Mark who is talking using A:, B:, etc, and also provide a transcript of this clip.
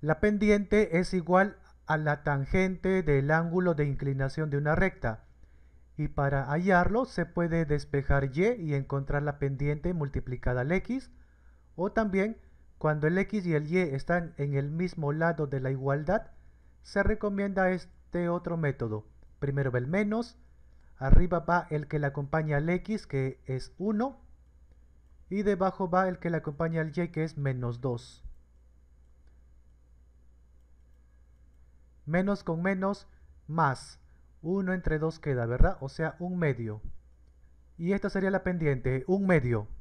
A: La pendiente es igual a la tangente del ángulo de inclinación de una recta. Y para hallarlo se puede despejar y y encontrar la pendiente multiplicada al x. O también, cuando el x y el y están en el mismo lado de la igualdad, se recomienda este otro método. Primero va el menos, arriba va el que le acompaña al x que es 1 y debajo va el que le acompaña al y que es menos 2. menos con menos, más. 1 entre 2 queda, ¿verdad? O sea, un medio. Y esta sería la pendiente, un medio.